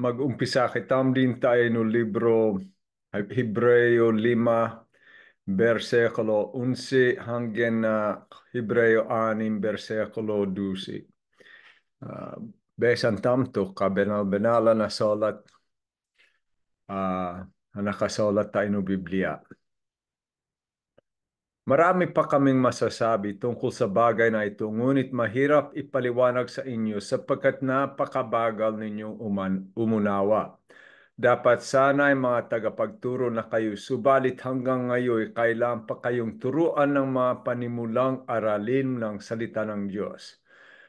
Mag-umpisa kitam din tayo no libro Hebreo 5 versikulo 11 hanggang na Hebreo 6 versikulo 12. Uh, ah, besan tamto kabenal-benala na salat uh, ah, nakasulat tayo no Biblia. Marami pa kaming masasabi tungkol sa bagay na ito ngunit mahirap ipaliwanag sa inyo sapagkat napakabagal ninyong uman, umunawa. Dapat sana ay mga tagapagturo na kayo subalit hanggang ngayon kailan pa kayong turuan ng mga panimulang aralin ng salita ng Diyos.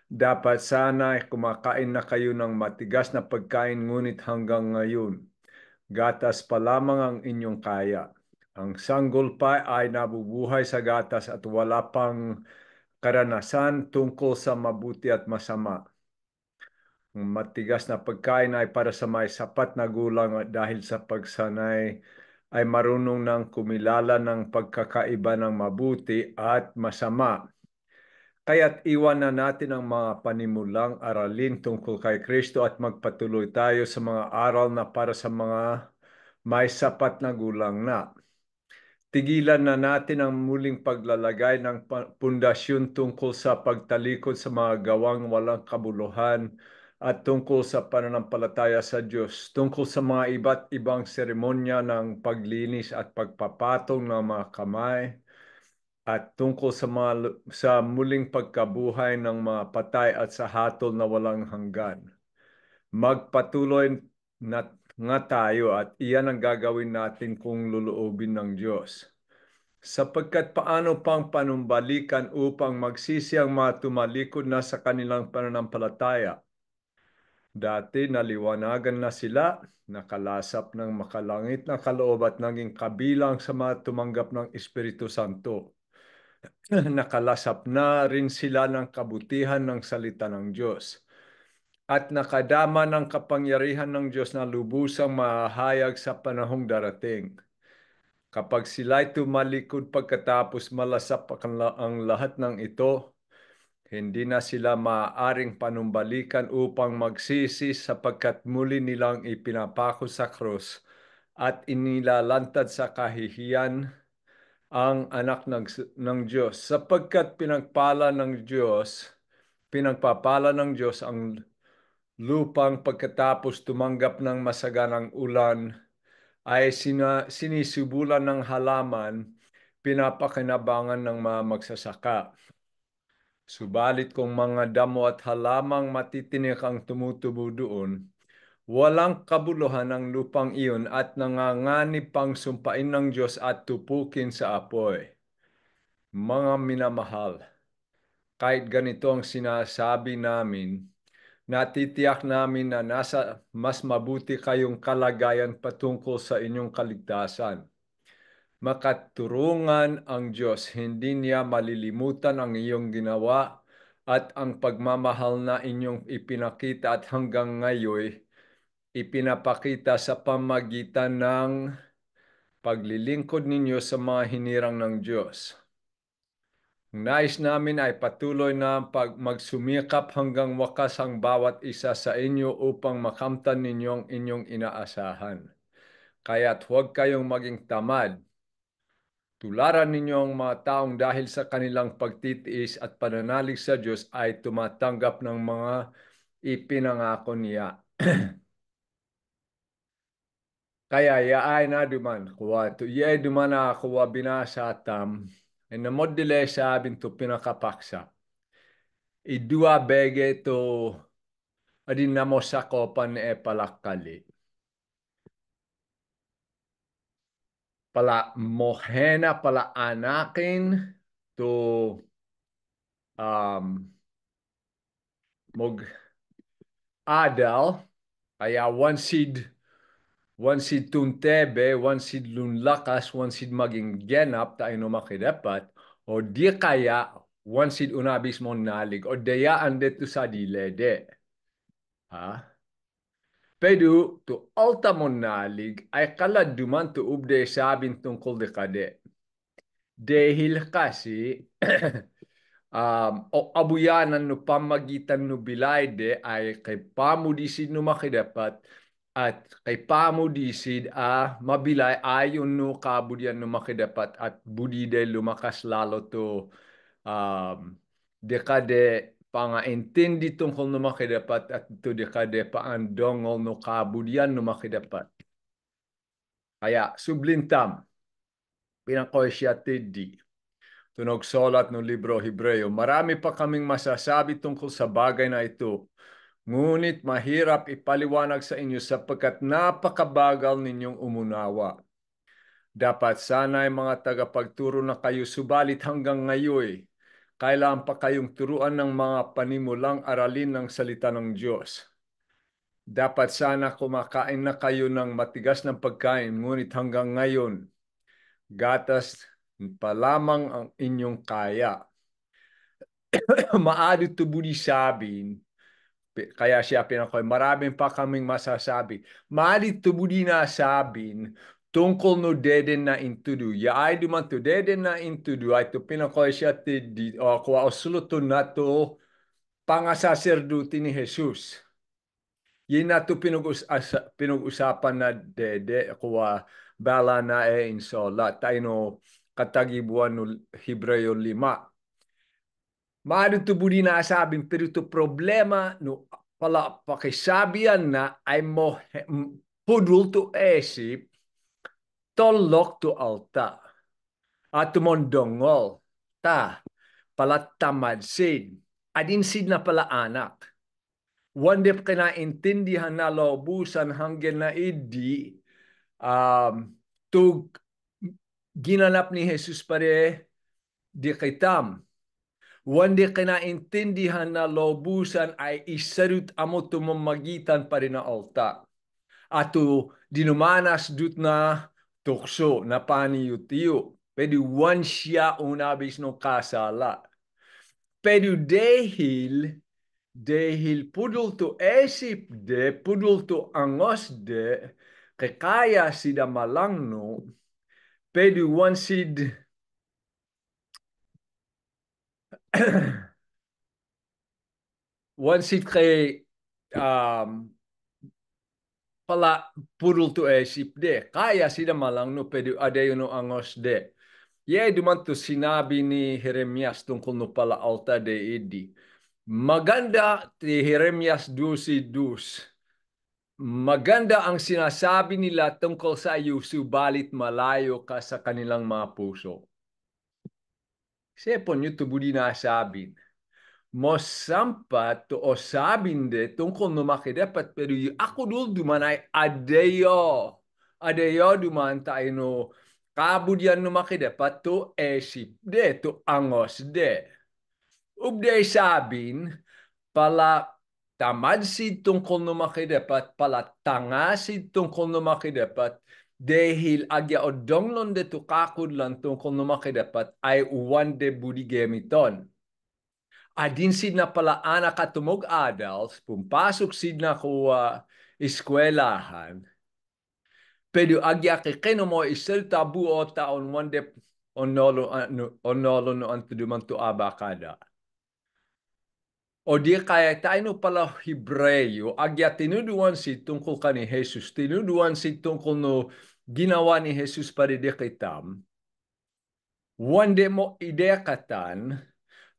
Dapat sana ay kumakain na kayo ng matigas na pagkain ngunit hanggang ngayon. Gatas pa lamang ang inyong kaya. Ang sanggol pa ay nabubuhay sa gatas at wala pang karanasan tungkol sa mabuti at masama. Ang matigas na pagkain ay para sa may sapat na gulang at dahil sa pagsanay ay marunong ng kumilala ng pagkakaiba ng mabuti at masama. Kaya't iwan na natin ang mga panimulang aralin tungkol kay Kristo at magpatuloy tayo sa mga aral na para sa mga may sapat na gulang na tigilan na natin ang muling paglalagay ng pundasyon tungkol sa pagtalikod sa mga gawang walang kabuluhan at tungkol sa pananampalataya sa Diyos, tungkol sa mga iba't ibang seremonya ng paglinis at pagpapatong ng mga kamay, at tungkol sa, mga, sa muling pagkabuhay ng mga patay at sa hatol na walang hanggan. Magpatuloy na nga tayo at iyan ang gagawin natin kung luluobin ng Diyos. Sapagkat paano pang panumbalikan upang magsisi ang mga tumalikod na sa kanilang pananampalataya? Dati naliwanagan na sila, nakalasap ng makalangit na kaloob at naging kabilang sa mga tumanggap ng Espiritu Santo. Nakalasap na rin sila ng kabutihan ng salita ng Diyos at nakadama ng kapangyarihan ng Diyos na lubusang mahayag sa panahong darating. Kapag sila'y tumalikod pagkatapos malasap ang lahat ng ito, hindi na sila maaaring panumbalikan upang magsisi sapagkat muli nilang ipinapako sa krus at inilalantad sa kahihiyan ang anak ng, ng Diyos sapagkat pinagpala ng Diyos pinagpapala ng Diyos ang lupang pagkatapos tumanggap ng masaganang ulan ay sina, sinisubulan ng halaman, pinapakinabangan ng mga magsasaka. Subalit kung mga damo at halamang matitinik ang tumutubo doon, walang kabuluhan ang lupang iyon at nanganganib pang sumpain ng Diyos at tupukin sa apoy. Mga minamahal, kahit ganito ang sinasabi namin, natitiyak namin na nasa mas mabuti kayong kalagayan patungkol sa inyong kaligtasan. Makaturungan ang Diyos, hindi niya malilimutan ang iyong ginawa at ang pagmamahal na inyong ipinakita at hanggang ngayon ipinapakita sa pamagitan ng paglilingkod ninyo sa mga hinirang ng Diyos. Nais namin ay patuloy na pag magsumikap hanggang wakas ang bawat isa sa inyo upang makamtan ninyong inyong inaasahan. Kaya't huwag kayong maging tamad. Tularan ninyo ang mga taong dahil sa kanilang pagtitiis at pananalig sa Diyos ay tumatanggap ng mga ipinangako niya. Kaya yaaay na duman kuwa tu yay dumana kuwa binasa tam En dan sa de lezer hebben to pinakapaksa. Idua bege to adin namo sakopan e palakali. Pala mohena pala anakin to um, mog adal kaya one seed wansid tuntebe, wansid lunlakas, wansid maging genap tayo makidapat, o di kaya wansid unabis mo nalig, o dayaan dito sa dilede. Ha? Pero to alta mo nalig ay kaladuman to ubde sabin tungkol de kade. Dahil kasi um, o abuyanan no pamagitan no bilayde ay kay pamudisin no makidapat at kay pamu a ah, mabilay ayon no kabudyan no makidapat at budide lumakas lalo to um, dekade pangaintindi tungkol no makidapat at to dekade paan paandongol no kabudyan no makidapat. Kaya sublintam pinakoy siya tiddi. Tunog solat no libro Hebreo. Marami pa kaming masasabi tungkol sa bagay na ito Ngunit mahirap ipaliwanag sa inyo sapagkat napakabagal ninyong umunawa. Dapat sana ay mga tagapagturo na kayo subalit hanggang ngayon Kailan pa kayong turuan ng mga panimulang aralin ng salita ng Diyos. Dapat sana kumakain na kayo ng matigas ng pagkain, ngunit hanggang ngayon, gatas pa lamang ang inyong kaya. Maari tubuli sabihin kaya siya pinakoy, maraming pa kaming masasabi. Mali tubuli na sabin, tungkol no deden na intudu. Ya ay duman to deden na intudu, ay to pinakoy siya ti di, o kwa osuluto na to pangasaserduti ni Jesus. Yan na to pinag-usapan pinag na dede, kwa bala na e insola. Tayo no katagibuan no Hebreo 5 Marutubuli na sabing peruto problema no pala pakisabian na ay mo pudul to esip tolok to alta at mondongol ta pala tamad sid adin sid na pala anak wandep kina kinaintindihan na lobusan hanggang na idi um, to ginanap ni Jesus pare di kitam Wandi kinaintindihan na lobusan ay isarut amo tumamagitan pa rin na alta. Ato dinumanas dut na tukso na paniyutiyo. Pwede one siya unabis no kasala. Pero dahil, dahil pudul to esip de, pudul to angos de, kekaya sida malangno, pero one sid once si kay um, pala purul to e sip de kaya sida malang no pedu adayo no angos de ye duman to sinabi ni Jeremias tungkol no pala alta de edi maganda ti Jeremias dusi dus maganda ang sinasabi nila tungkol sa iyo subalit malayo ka sa kanilang mga puso Se Seponyuttu budina sabin. Mosampat to de tungkol no makidapat pero ako dul dumanay adeyo. Adeyo duman tayo no kabudyan no makidapat to esip de to angos de. Ubde sabin pala tamad si tungkol no makidapat pala tanga si tungkol no makidapat dahil agya o donglon de tukakod lang tungkol na makidapat ay uwan de budi gamiton. Adin sid na pala anak at tumog adults, pumpasok sid na ko uh, eskwelahan, pero agya kikino mo isel tabu o taon one de onolo onolo no antuduman tu abakada. O di kaya tayo pala Hebreyo, agya tinuduan si tungkol ka ni Jesus, tinuduan si tungkol no ginawa ni Jesus paridikitam, wande mo idekatan,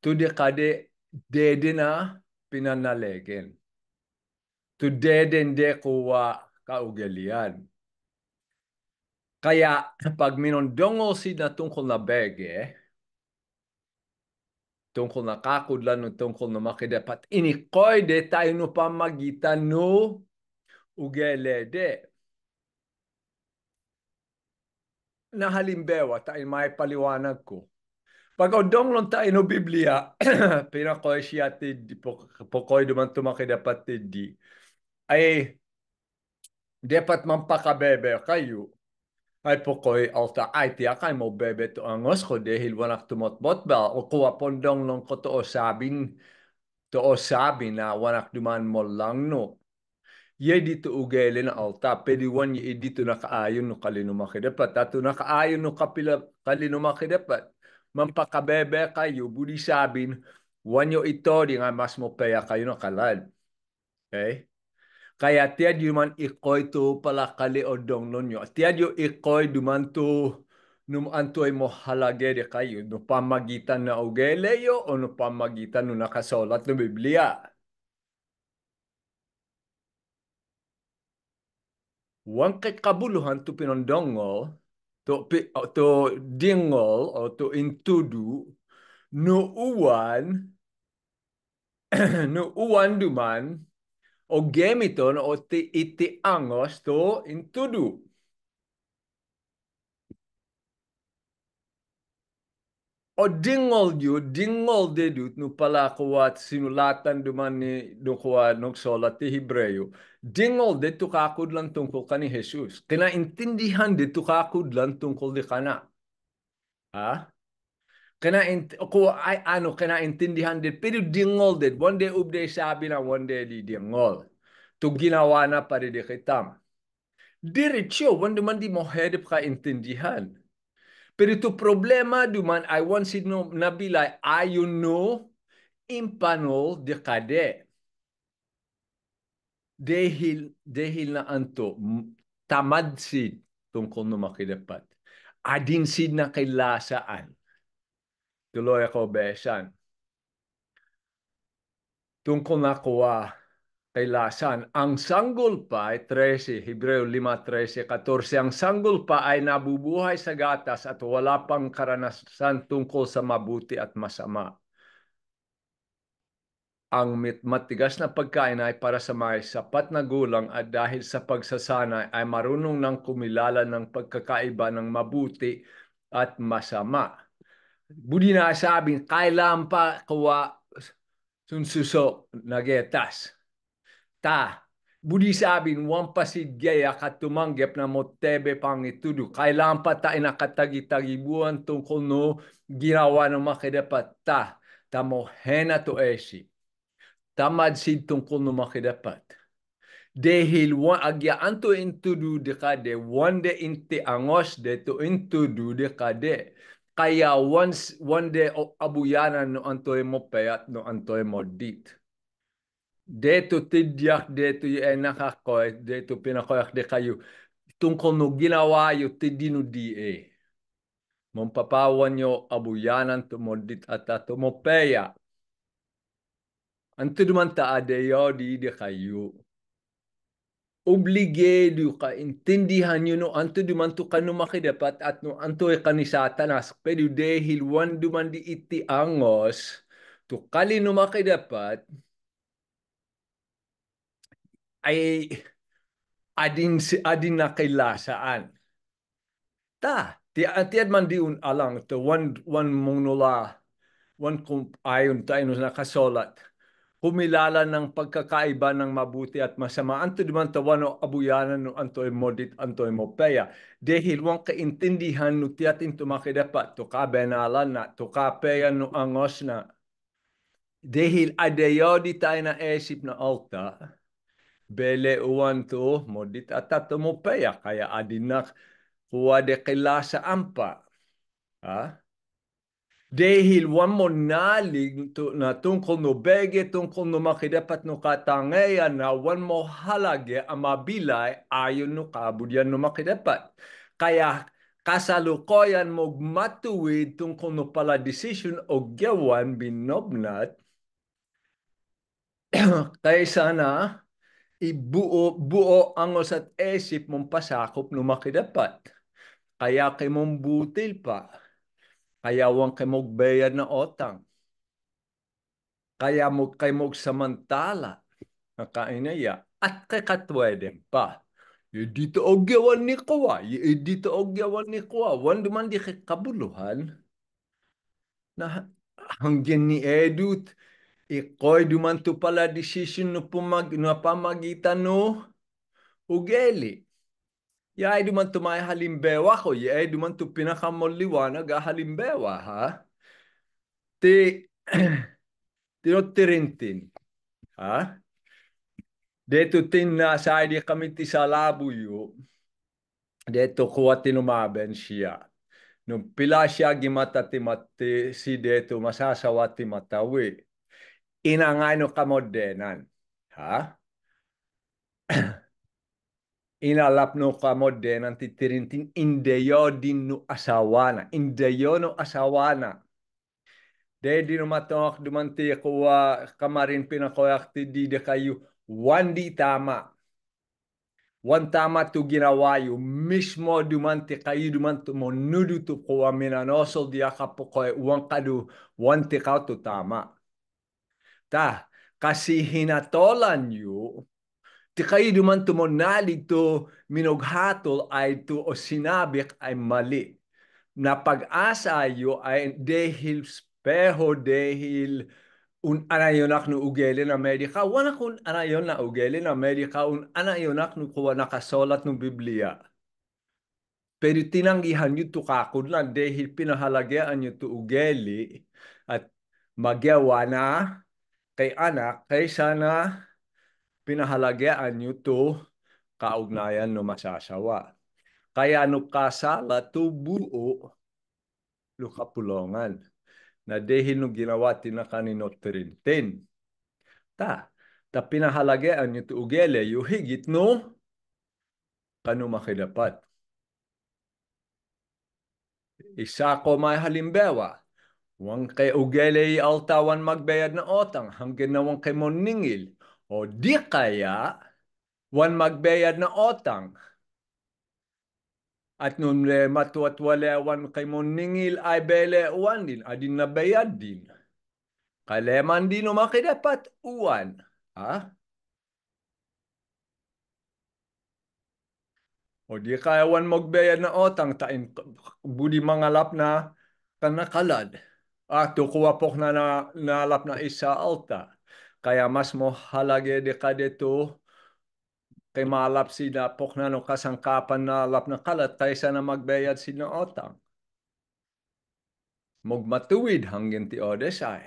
di kade dedina pinanalegen. To deden de kuwa kaugalian. Kaya pag minondongol si na tungkol na bege, tungkol na kakudlan no tungkol na makidapat, inikoy de tayo no pamagitan no ugelede na halimbawa in may paliwanag ko. Pag odong lang ta ino Biblia, pinakoy siya tidi, pokoy duman tumaki dapat di, ay dapat mampakabebe kayo. Ay pokoy alta ay tiya kay mo bebe to angos ko dahil wanak tumotbot ba o kuwa pondong lang ko to sabin to sabin na wanak duman mo lang no yedito ugele na alta pediwan ye edito nakaayon no kalinumakidapat ato nakaayon no kapila kalinumakidapat mampakabebe kayo budi sabin yo ito di nga mas mo paya kayo no kalad okay kaya tiad yuman ikoy to pala kali odong nonyo tiad yo ikoy duman to num antoy mo halagere kayo no pamagitan na ugele yo o no pamagitan no nakasolat no Biblia Wang kai kabuluhan tupinon dongol dingol oh, o intud nuwan nuuan duman o geton o it gos to intudu. o dingol yu dingol de dut nu pala kuat sinulatan duman ni dungkuat nuk solat ti Hebreo. Dingol de tukakud lang tungkol kani Jesus. Kinaintindihan de tukakud lang tungkol di kana. Ha? Kena ko ay ano kena intindihan din pero dingol din one day ubde sabi na one day di dingol to ginawa na para di kitam diretso when man di mo head ka intindihan pero ito problema duman ay wan si nabilay ayun no impanol dekade. Dehil, dehil na anto, tamad sid tungkol no makidapat. Adin sid na kailasaan. Tuloy ako besan. Tungkol na kuwa kay Lasan. Ang sanggol pa ay 13, Hebreo 5, 13, 14. Ang sanggol pa ay nabubuhay sa gatas at wala pang karanasan tungkol sa mabuti at masama. Ang matigas na pagkain ay para sa mga sapat na gulang at dahil sa pagsasanay ay marunong ng kumilala ng pagkakaiba ng mabuti at masama. Budi na sabing, kailan pa kawa sunsuso nagetas ta buli sabing wampasi gaya katumanggep na motebe pangitudu. Kailan pa ta inakatagitagibuan tungkol no girawa no makidapat ta. Tamo hena to esi. Tamad sin tungkol no makidapat. Dehil wan agya anto intudu dekade, wande inti angos de to intudu dekade. Kaya once, one day abuyanan no antoy mo payat no antoy mo dit. Deto tidyak, deto enakakoy, deto pinakoyak de kayo. Tungkol no ginawa yu tidino di e. Mampapawan yo abuyanan tumodit at tumopeya. Ang ade yo di e de kayo. Obligé obligado ka han nyo no anto duman to kanu makidapat at no anto e kanisata nas pero dahil wan duman di iti angos to kali no makidapat ay adin adin na kailasaan. Ta, ti tiad man di un alang to one one monola one kung ayon tayo na kasulat. Humilala ng pagkakaiba ng mabuti at masama. Anto di man tawano abuyanan no antoy modit antoy mopeya. Dahil wang kaintindihan no tiatin tumakidapat to kabenalan na to kapeya no angos na. Dahil adeyo di tayo na esip na alta oh, bele beleuantu modit mo paya kaya adinak huade sa ampa. Ha? Dahil wan mo nalig na tungkol no bege, tungkol no makidapat no katangayan na wan mo halage amabilay ayon no kabudyan no makidapat. Kaya kasalukoyan mo matuwid tungkol no pala decision o gawan binobnat kaysa na ibuo buo ang usat esip mong pasakop no makidapat. Kaya kay mong butil pa. Kaya wang kay mong bayad na otang. Kaya mo kay mong samantala. Nakainaya. At kay katwedem pa. E dito o gawan ni kuwa. E dito o gawan ni kuwa. Wando man di kay kabuluhan. Na hanggang ni edut Iko'y dumanto pala decision no pumag no pamagitan no ugeli. Yay dumanto may halimbawa ko. Yay dumanto pinakamoliwanag a halimbawa ha. Ti tinotirintin. Ha? Deto tin na sa ID kami ti salabuyo. Deto kuha tinumaben siya. Nung pila siya gimata ti mati si deto masasawa ti matawi inang ainu kamoddenan. Ha? ina lapno kamoddenan titirintin indeyo dinu asawana. Indeyo nu asawana. De dinu matok dumanti kuwa kamarin pinakoyakti di dekayu wandi tama. Wantama tu ginawayo, mismo dumanti kayu dumanti monudu tu kuwa di dia kapokoy wankadu wanti kau tu tama. ta kasi hinatolan yu ti kayo duman tumonalig to minughatol ay to o sinabik ay mali. Na pag-asa yu ay dehil speho dehil un anayonak nu ugelin Amerika, wanak un anayon na ugelin Amerika, un anayonak nu kuwa nakasolat ng Biblia. Pero tinanggihan to kakod lang dahil pinahalagaan nyo to ugeli at magawa na kay anak kaysa na pinahalagaan niyo to kaugnayan no masasawa. Kaya no kasala to buo no kapulongan na dahil no ginawa tinakanino terinten. Ta, ta pinahalagaan niyo to ugele yu higit no kanu makidapat. Isa ko may halimbawa Wang kay ugelay altawan magbayad na otang hanggang na wang kay mo O di kaya, wan magbayad na otang. At nun le matuat wala wan kay mo ningil ay bele uwan din. Adin na bayad din. Kaleman din o makidapat uwan. Ha? O di kaya wan magbayad na otang tain budi mangalap na kanakalad at tukuwapok na, na nalap na isa alta. Kaya mas mo halage de kadeto kay malap si na pok na no kasangkapan na alap na kalat kaysa na magbayad si na otang. Mugmatuwid hanggang ti odesay.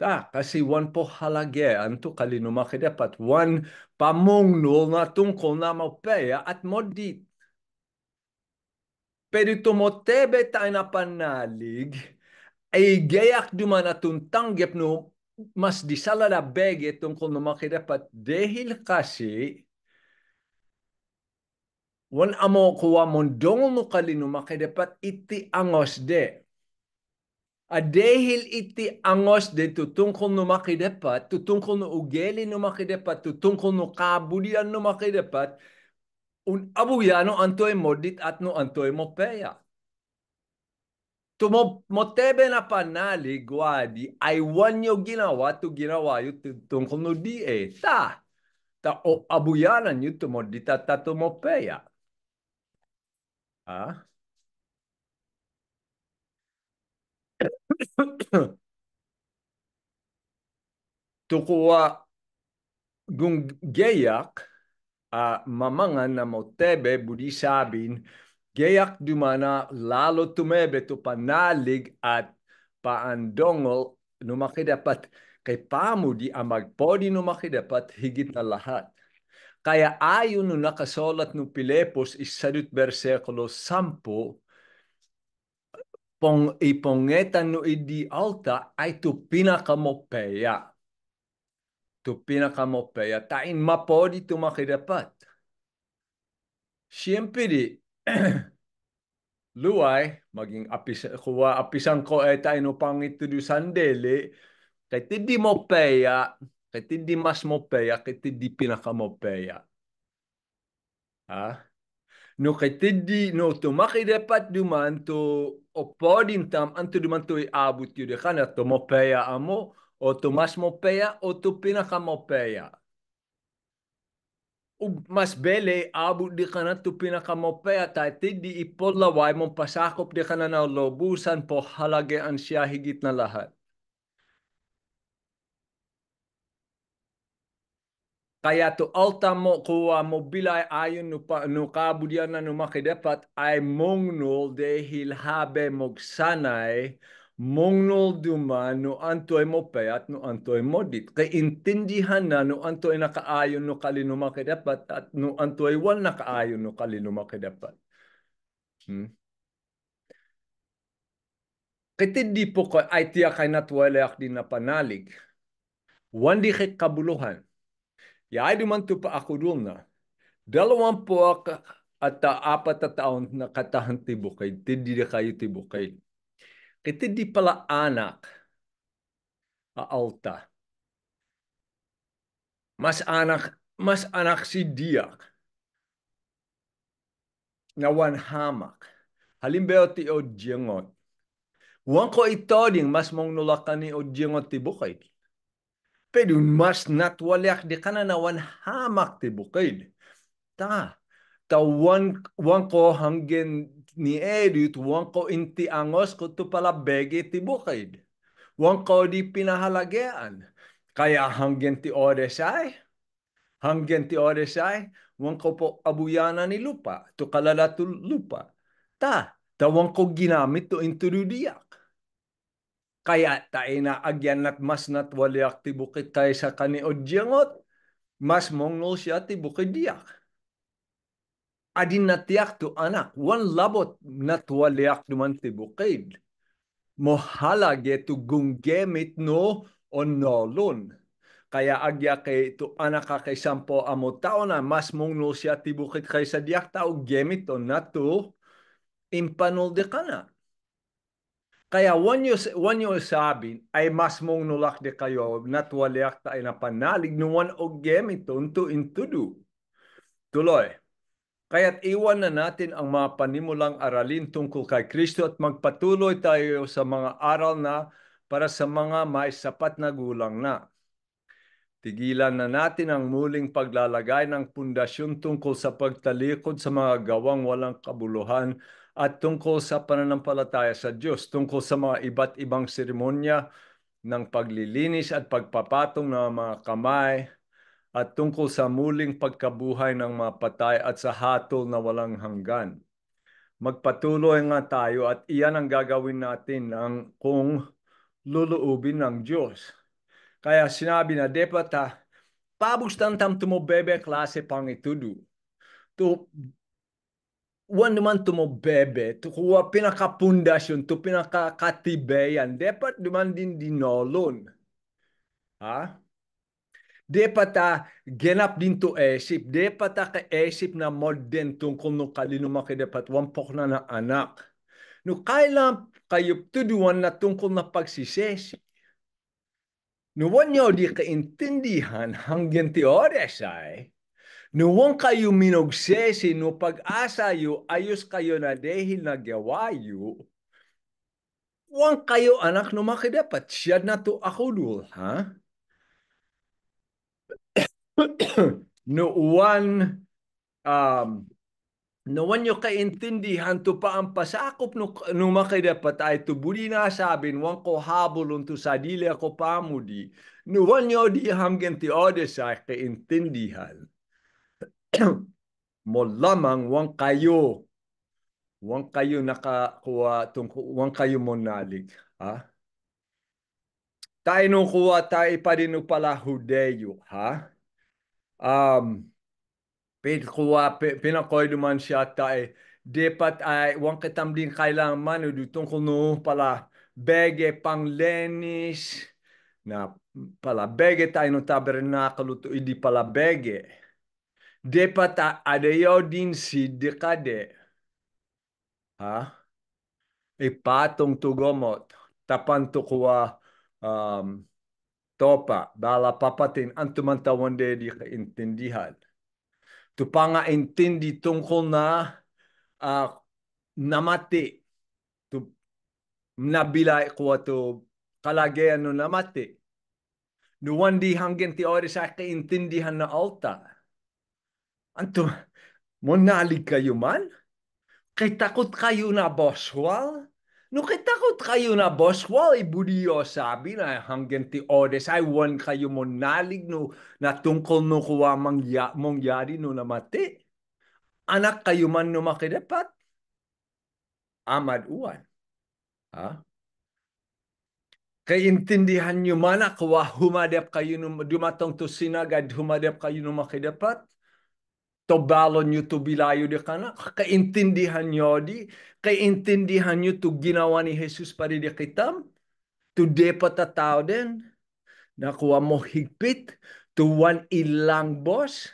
Ta, kasi one po halage anto kalinuma dapat one pamungnol na tungkol na mapeya at modit. Pero tumotebe tayo na panalig Egeyak dumana tuntanggep no mas disalala bege tungkol no makidapat dehil kasi wan amo kuwa mondong no kalino makidapat iti angos de. A dehil iti angos de tutungkol no makidapat, tutungkol no ugeli no makidapat, tutungkol no kabulian no makidapat, un abuyano antoy modit at no antoy mopeya tumotebe na panali I want wanyo ginawa to ginawa yu tungkol no di e ta ta o abuyanan yu tumodita ta tumopeya ah tukuwa gunggeyak uh, ah, mamangan na motebe budi sabin Gayak dumana lalo tumebe tu panalig at paandongol dapat kay pamudi ang magpodi dapat higit na lahat. Kaya ayon no nakasulat no Pilepos isadut bersekulo sampo pong ipongetan no idi alta ay tu pinakamopeya. Tu pinakamopeya tain mapodi tumakidapat. Siyempre luay maging apis kuwa apisan ko eta ino pangit du sandeli kay tiddi mo peya kay tiddi mas mo peya kay tiddi pinaka mo peya ha no kay tiddi no to makidapat duman to opodin tam anto duman to iabot de kana to mo peya amo o to mas mo peya o to pinaka mo peya ug mas bele abu di kanatu at ta di laway mong pasakop di kananaw lobusan po halage ang siya higit na lahat. Kaya to alta mo kuwa mo bilay ayon nupa nukabudyan na numakidapat ay mongnul dahil habe mogsanay sanay mongnol duma no antoy mo payat no antoy ay modit kay intindihan na no antoy nakaayon no kalinuma kay at no ay wal nakaayon no kalinuma kay dapat hmm? kay di po ko ay tiya kay natwalak din na panalig wandi kay kabuluhan ya ay duman pa ako dun na ah. dalawang po at apat na taon na katahan tibukay tindi kayo tibukay Kita di pala anak a alta. Mas anak, mas anak si diak nawan hamak. Halimbawa ti o jengot. Wan ko ito ding mas mong nulakan ni o jengot ti bukid. Pero mas natwalyak di ka na nawan hamak ti bukid. Ta, ta wan, wan ko hanggen ni edit wang ko inti angos ko to pala bege ti bukid. Wang ko di pinahalagaan. Kaya hanggang ti oras ay, hanggang ti oras ay, wang ko po abuyana ni lupa, to kalala to lupa. Ta, tawang ko ginamit to inturudiyak. Kaya ta ina agyan at mas waliak ti bukid tayo sa kani odyangot, mas mongol siya ti bukid diak. عدينت ياخدو أنا وان لابوت نتوالي ياخدو منتي بقيد mahalaga ito gunggemit no o nolun. Kaya agya kay ito anak ka kay sampo amo tao na mas mong no siya tibukit kay sa diyak tao gemit o nato impanol de ka na. Kaya wanyo, wanyo sabin ay mas mong nulak de kayo natwaliak tayo na panalig nuwan o gemit o into intudu. Tuloy. Kaya't iwan na natin ang mga panimulang aralin tungkol kay Kristo at magpatuloy tayo sa mga aral na para sa mga may sapat na gulang na. Tigilan na natin ang muling paglalagay ng pundasyon tungkol sa pagtalikod sa mga gawang walang kabuluhan at tungkol sa pananampalataya sa Diyos, tungkol sa mga iba't ibang seremonya ng paglilinis at pagpapatong ng mga kamay, at tungkol sa muling pagkabuhay ng mga patay at sa hatol na walang hanggan. Magpatuloy nga tayo at iyan ang gagawin natin ang kung luluubin ng Diyos. Kaya sinabi na depata, pabustan tam tumobebe klase pang itudu. Tu wan duman tumobebe, tu kuwa pinakapundasyon, to pinakakatibayan, dapat duman din dinolon. Ha? depata genap din to dinto esip depata ka esip na modern tungkol no kalino kay dapat wampok na na anak no kailan kayo tuduan na tungkol na pagsisesi Nuwan nyo di kaintindihan hanggang ti oras ay, nuwan kayo minogsesi no pag-asa yo ayos kayo na dahil na nagawayo, Wang kayo anak no makidapat siya na to ako dul, ha? no noon um, noon nyo kaintindihan to pa ang pasakop no, no makidapat ay tubuli na sabin wang ko habol unto sa dili ako pamudi noon yo di hanggang ti odes ay kaintindihan mo lamang wang kayo wang kayo nakakuha tungkol wang kayo monalig ha tainukuha tayo pa rin pala Hudeyo, ha? Um, pinkuha, pinakoiduman siya tayo. Dapat ay, wang kitam din manu man, dutong no pala bege pang lenis, na pala bege tayo ng tabernakulo, hindi pala bege. Dapat adayo din si dekade. Ha? Ipatong e tugomot, tapan tukuha, um, topa bala papatin antumanta wande di kaintindihan. Tupanga intindi tungkol na uh, namati tu nabilay ko to kalagayan no namati. Nuwan di hanggang ti oras ay kaintindihan na alta. Anto, monalig kayo man? Kay takot kayo na boswal? Nung kitakot kayo na boss, wal iburiyo sabi na hanggang ti odes ay wan kayo mo nalig no na tungkol no kuwa mangya, mongyari no namati. Anak kayo man no makidapat. Amad uwan. Ha? Kaintindihan nyo man ako, ah, humadap kayo, num, dumatong to sinagad, humadap kayo nung makidapat. Tobalon nyo to bilayo di kana. Kaintindihan nyo di. Kaintindihan nyo to ginawa ni Jesus para di kitam. To depa ta tao din. Nakuha mo higpit. To one ilang boss.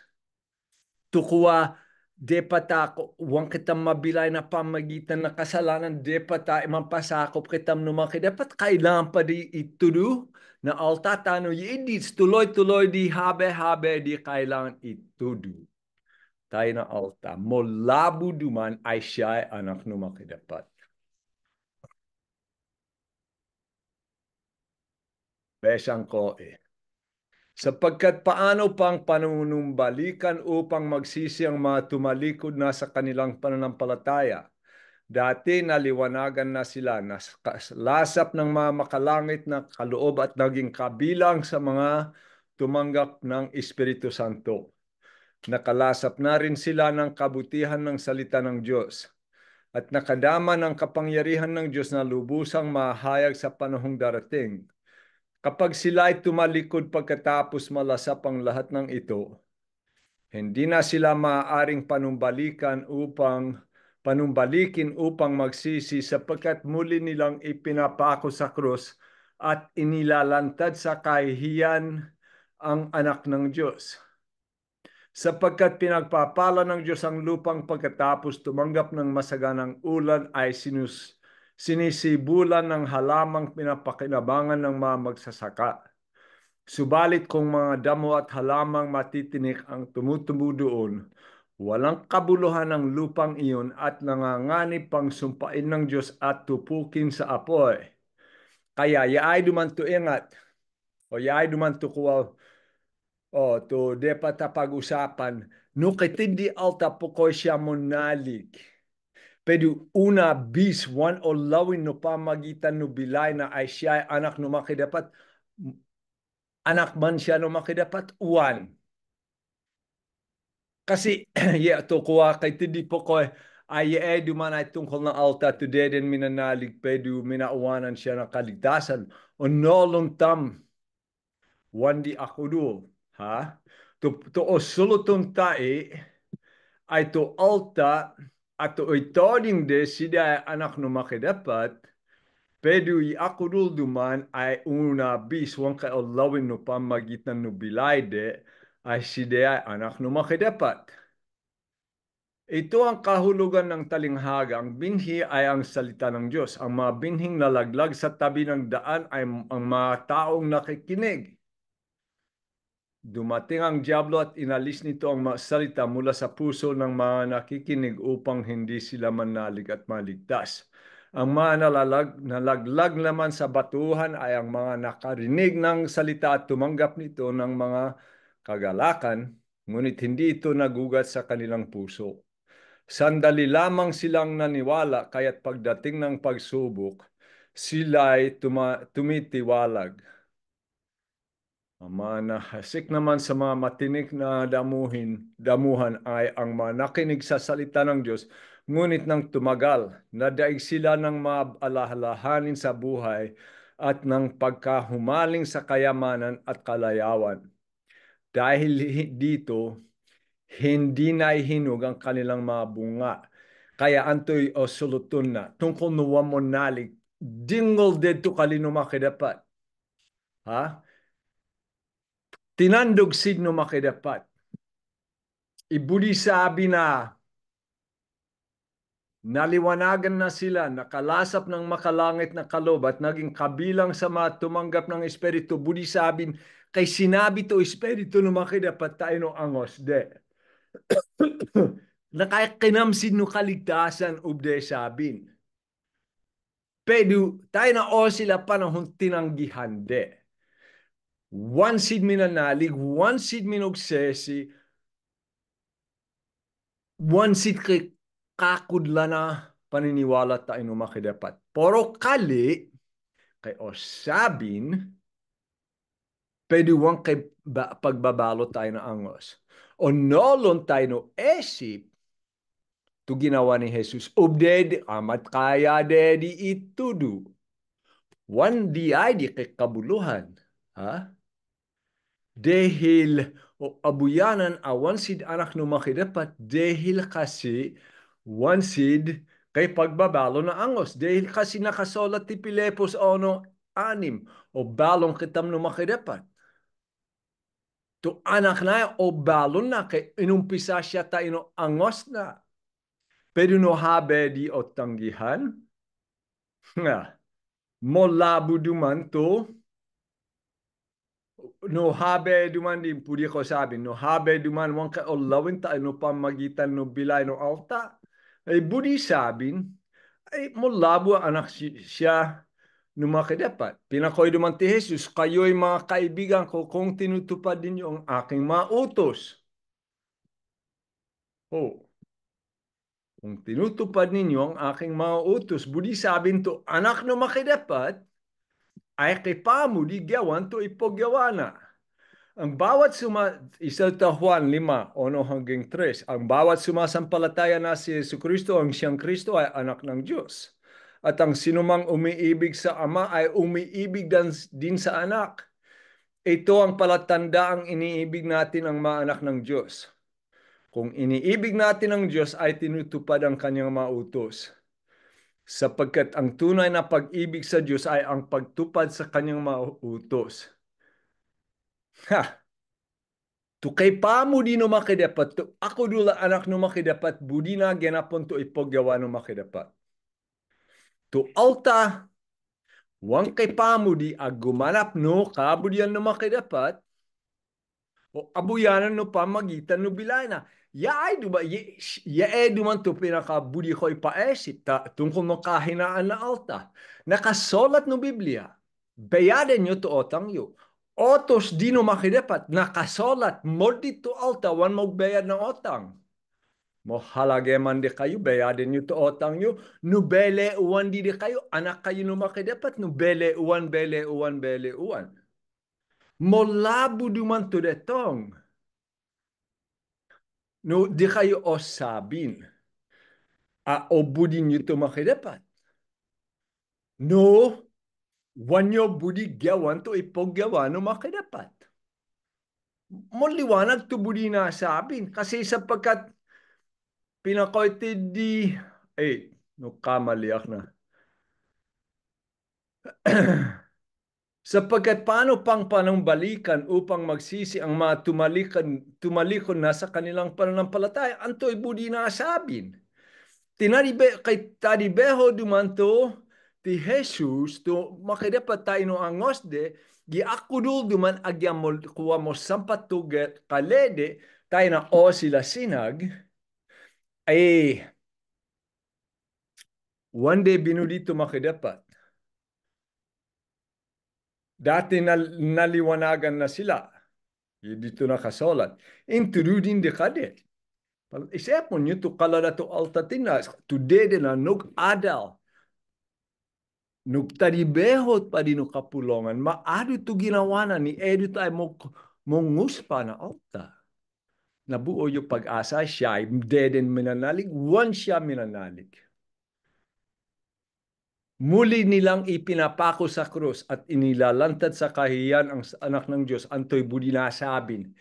To kuha depa ko wang kitam mabilay na pamagitan na kasalanan. Depa ta imampasakop kitam numaki. Dapat kailangan pa di itudo na altatano. It is tuloy-tuloy di habe-habe di kailangan itudo. Tayna alta. Molabu duman aishai anachnu makidapat. Besang koe. Sapagkat paano pang panunumbalikan upang magsisi ang mga tumalikod na sa kanilang pananampalataya? Dati naliwanagan na sila, lasap ng mga makalangit na kaloob at naging kabilang sa mga tumanggap ng Espiritu Santo nakalasap na rin sila ng kabutihan ng salita ng Diyos at nakadama ng kapangyarihan ng Diyos na lubusang mahayag sa panahong darating. Kapag sila ay tumalikod pagkatapos malasap ang lahat ng ito, hindi na sila maaaring panumbalikan upang panumbalikin upang magsisi sapagkat muli nilang ipinapako sa krus at inilalantad sa kahihiyan ang anak ng Diyos sapagkat pinagpapala ng Diyos ang lupang pagkatapos tumanggap ng masaganang ulan ay sinus, sinisibulan ng halamang pinapakinabangan ng mga magsasaka. Subalit kung mga damo at halamang matitinik ang tumutubo doon, walang kabuluhan ang lupang iyon at nanganganib pang sumpain ng Diyos at tupukin sa apoy. Kaya yaay dumanto ingat o yaay dumanto kuwa o oh, to dapat pag-usapan no ketindi alta pokoy siya monalik. Pero una bis one olawin no pamagitan no bilay na ay siya anak no makidapat anak man siya no makidapat uwan. Kasi ya to kuha kay tindi pokoy ay e duman ay tungkol na alta today din minanalig pedu minauwanan siya ng kaligtasan o nolong tam wandi ako doon Ha? To, to osulutum tai, ai to alta, at to oitoding de sida anak no makedapat, pedu i akudul duman ay una bis wang ka allowin no pamagitan no bilay de, ay sida anak no makedapat. Ito ang kahulugan ng talinghaga. Ang binhi ay ang salita ng Diyos. Ang mga binhing nalaglag sa tabi ng daan ay ang mga taong nakikinig Dumating ang Diablo at inalis nito ang salita mula sa puso ng mga nakikinig upang hindi sila manalig at maligtas. Ang mga nalalag, nalaglag naman sa batuhan ay ang mga nakarinig ng salita at tumanggap nito ng mga kagalakan, ngunit hindi ito nagugat sa kanilang puso. Sandali lamang silang naniwala kaya't pagdating ng pagsubok, sila ay tuma- tumitiwalag mga nahasik naman sa mga matinik na damuhin, damuhan ay ang mga nakinig sa salita ng Diyos, ngunit nang tumagal, nadaig sila ng maalahalahanin sa buhay at ng pagkahumaling sa kayamanan at kalayawan. Dahil dito, hindi na ihinog ang kanilang mga bunga. Kaya antoy o sulutun na, tungkol nuwa mo nalik, dingol dedo kalino makidapat. Ha? tinandog signo makidapat. Ibuli sabi na naliwanagan na sila, nakalasap ng makalangit na kalob at naging kabilang sa mga tumanggap ng Espiritu. Buli sabi, kay sinabi to Espiritu no makidapat tayo no angos. De. Nakakinamsin no kaligtasan ubde sabin. Pero tayo na o sila panahon tinanggihan de one seed Minanalig, one seed Minogsesi, one seed kay kakudla na paniniwala tayo makidapat. Pero kali, kay osabin, pwede wang kay ba, pagbabalo tayo ng angos. O nolon tayo no esip, to ginawa ni Jesus. Obded, amat kaya dedi itudu. One di ay di kay kabuluhan. Ha? dehil abuyanan a one seed anak no makidapat dehil kasi one seed kay pagbabalo na angos. Dahil kasi nakasulat ti Pilepos ono anim o balon kitam no makidapat. To anak na o balon na kay inumpisa siya ta ino angos na. Pero no habe di o tanggihan. Nga. Molabu duman to no habe duman di pudi ko sabi no habe duman wang ka allowin ta no pamagitan no bilay no alta ay budi sabin ay mulabo anak siya numakadepat. Pinakoy duman ti Jesus, kayo'y mga kaibigan ko kung tinutupad ninyo ang aking mautos. Oh. Kung tinutupad ninyo ang aking mautos, budi sabin to, anak no makidapat, ay kipamuli gawan to ipogyawana. Ang bawat suma, isa ta Juan 5, 1 hanggang 3, ang bawat sumasampalataya na si Yesu Kristo ang siyang Kristo ay anak ng Diyos. At ang sinumang umiibig sa Ama ay umiibig din sa anak. Ito ang palatanda ang iniibig natin ang mga anak ng Diyos. Kung iniibig natin ang Diyos ay tinutupad ang kanyang mga utos sapagkat ang tunay na pag-ibig sa Diyos ay ang pagtupad sa kanyang mga utos. Ha! kay pa mo di no makidapat. Ako dula anak no makidapat. Budi na genapon to ipagawa no makidapat. To alta, wang kay pa mo di agumanap no kabudian no makidapat. O abuyanan no pamagitan no bilay na. Yaay duba yae duman to budi ko'y paesip ta tungkol no kahinaan na alta. nakasolat no Biblia. Bayaden nyo to otang yo Otos di no makidapat nakasulat mo dito alta wan mo bayad na otang. Mo halage man di kayo, bayaden nyo to otang nyo. Nubele uwan di di kayo, anak kayo no makidapat. Nubele uwan, bele uwan, bele uwan. Molabu duman to detong. Nu diħaj ossabin. A obudin jitu maħidepat. Nu, wanyo budi gyawan to no makidapat. Maliwanag to budi na sabin. Kasi sapagkat pinakoitid di... Eh, no nukamaliak na. sapagkat paano pang panumbalikan upang magsisi ang mga tumalikon, tumalikon na sa kanilang pananampalataya? Anto'y budi na asabin. Tinaribe, kay taribeho dumanto ti Jesus to makidapat tayo no angos de giakudul duman agyamol kuwa mo sampatuget kalede tayo na o sila sinag ay one day binudito makidapat Dati nal- naliwanagan na sila. Dito nakasulat. kasolat. Including the cadet. Isipon nyo to kalada to altatina. Today din na nuk adal. Nuk taribehot pa din kapulongan. Maado to ginawana ni Edu tayo mo munguspa na alta. Nabuo yung pag-asa siya, deden minanalig, one siya minanalig. Muli nilang ipinapako sa krus at inilalantad sa kahiyan ang anak ng Diyos antoy bulinasabin.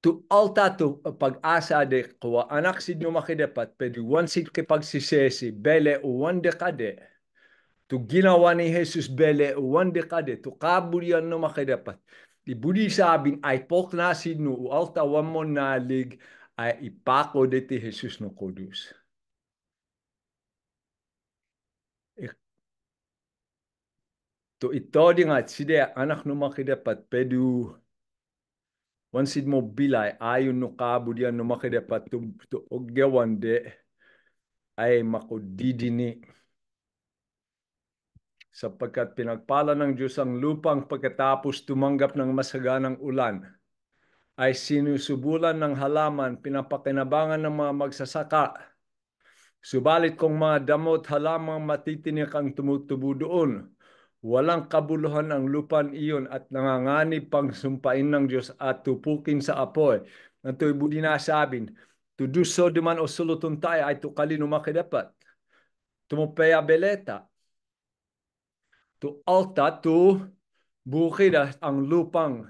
To alta to pag-asa de kuwa anak sidno makidapat pedi one sit kipagsisesi bele uwan dekade. To ginawa ni Jesus bele uwan dekade to kabulyan no makidapat. Di budi sabin ay poknasid no alta wamon nalig ay ipako de ti Jesus no kodus. तो इतौडिंगा छिदे अनख नुमा खिदे पत पेडू wansid mo bilay ayon no kabudia no makide patub to ogyawan de ay makudidini sapagkat pinagpala ng Diyos ang lupang pagkatapos tumanggap ng masaganang ulan ay sinusubulan ng halaman, pinapakinabangan ng mga magsasaka. Subalit kung mga damot halamang matitinik ang tumutubo doon, walang kabuluhan ang lupan iyon at nanganganib pang sumpain ng Diyos at tupukin sa apoy. Eh, ang to'y budinasabin, to do so duman o sulutuntay ay tukalin umakidapat. Tumupaya beleta. To alta to bukid ang lupang.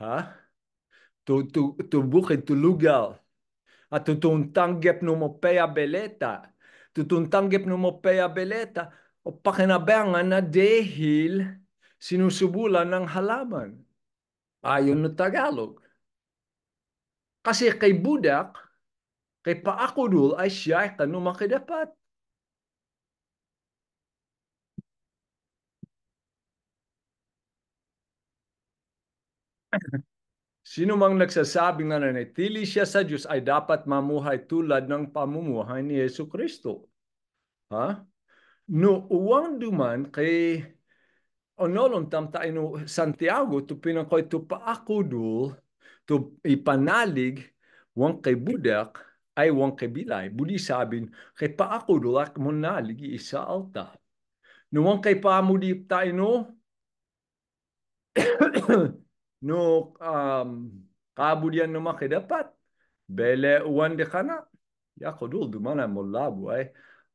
Ha? To, to, to bukid, to lugal. At tutuntanggep numopeya beleta. no numopeya beleta o pakinabangan na dahil sinusubulan ng halaman. Ayon no Tagalog. Kasi kay budak, kay paakudul ay siya ay kanumakidapat. Sino mang nagsasabing na nanitili siya sa Diyos ay dapat mamuhay tulad ng pamumuhay ni Yesu Kristo. Ha? Huh? No, uang duman kay onolon tam ta ino Santiago to pinakoy to paakudul to ipanalig wang kay budak ay wang kay bilay. Budi sabin kay paakudul ak monalig isa alta. No wang kay paamudi ta ino no um, kabudian no makidapat. Bele uwan de kana. Ya kodul dumana molabu ay. Eh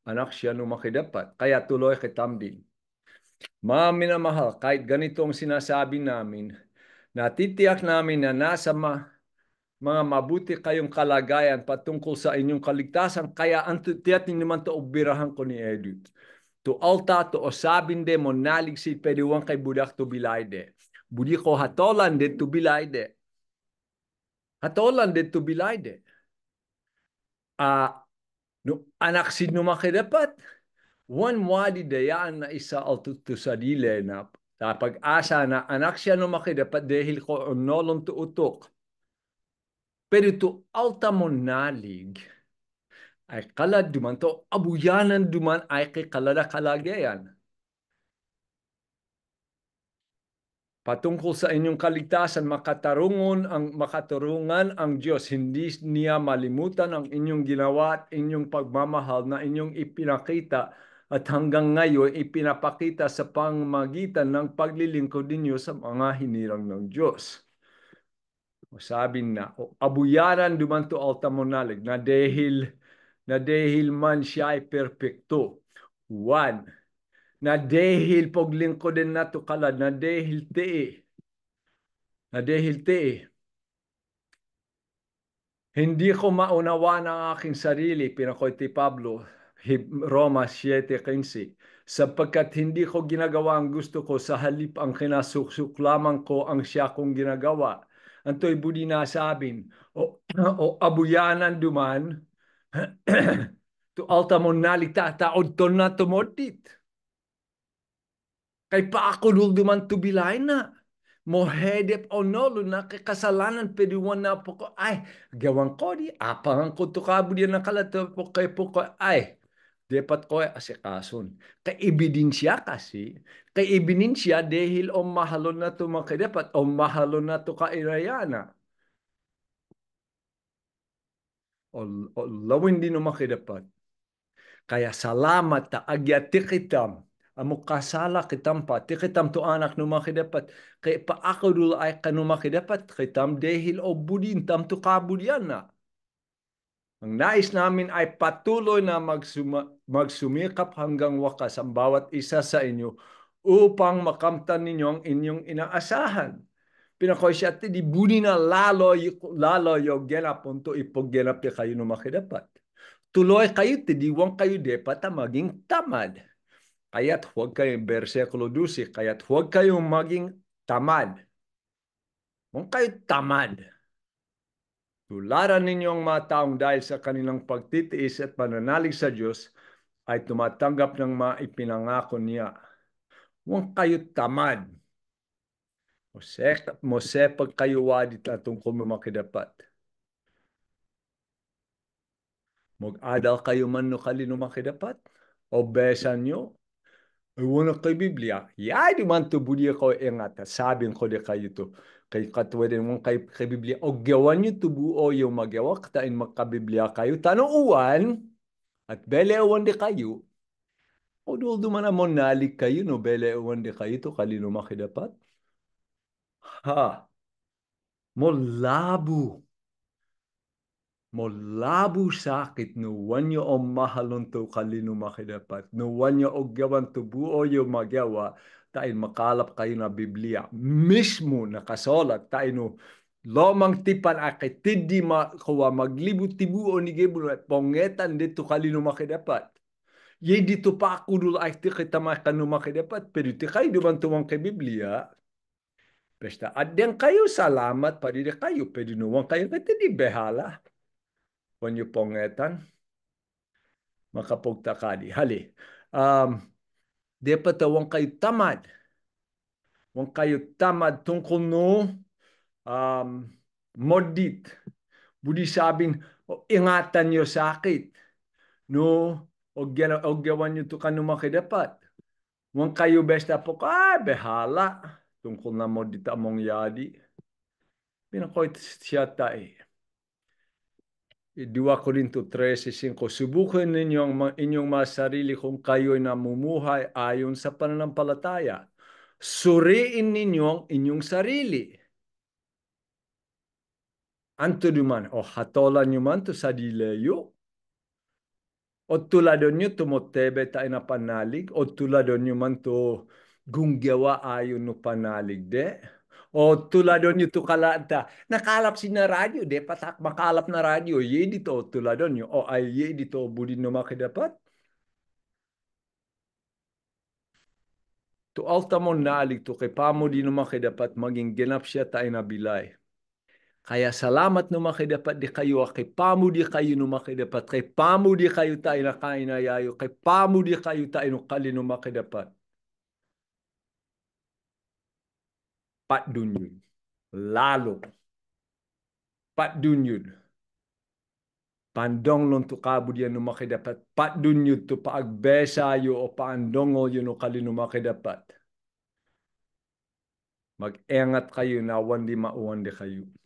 anaksya makidapat, kaya tuloy kitambing. Mga minamahal, kahit ganito ang sinasabi namin, natitiyak namin na nasa ma mga mabuti kayong kalagayan patungkol sa inyong kaligtasan, kaya ang tiyating naman to ubirahan ko ni Edut. To alta to osabin de monaligsid pediwan kay budak to bilayde. Budi ko hatolan de to bilayde. Hatolan de to bilayde. Ah, No, anak sino makidapat. One wali dayaan na isa altutusadile na sa pag-asa na anak siya no makidapat dahil ko onolon tuutok. Pero to alta mo nalig ay kalad duman to abuyanan duman ay kikalada kalagayan. Patungkol sa inyong kaligtasan, makatarungon ang makatarungan ang Diyos. Hindi niya malimutan ang inyong ginawa at inyong pagmamahal na inyong ipinakita at hanggang ngayon ipinapakita sa pangmagitan ng paglilingkod ninyo sa mga hinirang ng Diyos. Sabi na, o abuyaran dumanto altamonalig, na dahil, na dahil man siya ay perpekto. One, na nadehil poglingkodin natu kalad nadehil Na eh. Nadehil ti'i. Eh. Hindi ko maunawaan ang aking sarili, pinakoy ti Pablo, Roma 7.15. Sapagkat hindi ko ginagawa ang gusto ko, sa halip ang kinasuksuk ko ang siya kong ginagawa. Antoy budi nasabin, o, o abuyanan duman, to altamon nalitata o ton na tumodit. Kay paakululduman tubilay na. Mo hedep onolo na kay kasalanan pediwan na po ko ay gawan ko di apangan ko to kabudya na kalato po kay po ko ay dapat ko asikason. Kaibidinsya kasi, Kay kaibidinsya dahil o mahalon na to dapat o mahalon na to kairayana. O, o lawin din o makidapat. Kaya salamat ta agyatik itam המוקסלה כתם פתי כתם תואנק נומה כדפת כפאקו דולאי כנומה כדפת כתם דהיל o budin tam tuka budiana. Ang nais namin ay patuloy na magsuma, magsumikap hanggang wakas ang bawat isa sa inyo upang makamtan ninyo ang inyong inaasahan. Pinakosyate di buni na lalo, lalo yung genapon to ipogenap kayo makidapat. Tuloy kayo, tidiwang kayo depat maging tamad. Kaya't huwag kayong, versikulo 12, kaya't huwag kayong maging tamad. Huwag kayo tamad. Tularan ninyo ang mga taong dahil sa kanilang pagtitiis at pananalig sa Diyos ay tumatanggap ng mga ipinangako niya. Huwag kayo tamad. Mosepag kayo wadit at tungkol makidapat. Mag-adal kayo man no kalino makidapat. O besan nyo Iwan kay Biblia. Yari man to buli ko ingat. Eh, Sabin ko di kayo to. Kay katwede mong kay, kay Biblia. O gawan nyo tubuo yung magawa katain makabiblia kayo. Tanuuan at belewan di kayo. O dool duman amon nalik kayo no belewan di kayo to kalino makidapat. Ha. Molabu molabu sakit nuwanyo o mahalunto kalino makidapat nuwanyo o gawan tubuo yo magawa tayo makalap kayo na Biblia mismo nakasolat tayo lomang tipan akit tiddi makuha maglibu tibuo ni Gibro at pongetan dito kalino makidapat ye dito pa ako dul ay ti kita makano makidapat pero ti kayo duman tuwang kay Biblia Pesta, adyan kayo salamat pa rin kayo, pwede nuwang kayo, kaya di behala. Eh, Makapugta kali. hali um depata wangkay tamad wangkay tamad tungkol um, no um modit budi sabing ingatan yo sakit no og og gawan yo to kanu makidapat wang kayo besta po ka behala tungkol na modit among yadi pinakoy siya tayo 2 Korinto 13.5, Subukan ang inyong mga sarili kung kayo'y namumuhay ayon sa pananampalataya. Suriin ninyo ang inyong sarili. Anto duman, o hatolan nyo man to sa dileyo, o tuladon nyo tumotebe tayo na panalig, o tuladon nyo man to gunggawa ayon no panalig de. O tuladon yung tukalanta. Nakalap si na radyo. De patak makalap na radio. Ye dito tuladon yung. O ay ye dito budin no makidapat. To altamon nalik to kepamo di no makidapat maging genap siya tayo na bilay. Kaya salamat no makidapat di kayo, ah. kay pamudi kayo no makidapat, kay pamudi kayo tayo na kainayayo, kay pamudi kayo tayo no kali no makidapat. Pak Dunyun. Lalo. Pak Dunyun. Pandong lon tu kabud yan numaki dapat. Pak Dunyun tu paagbesa yo o paandongo yun o kali numaki dapat. Mag-engat kayo na wandi mauwandi kayo.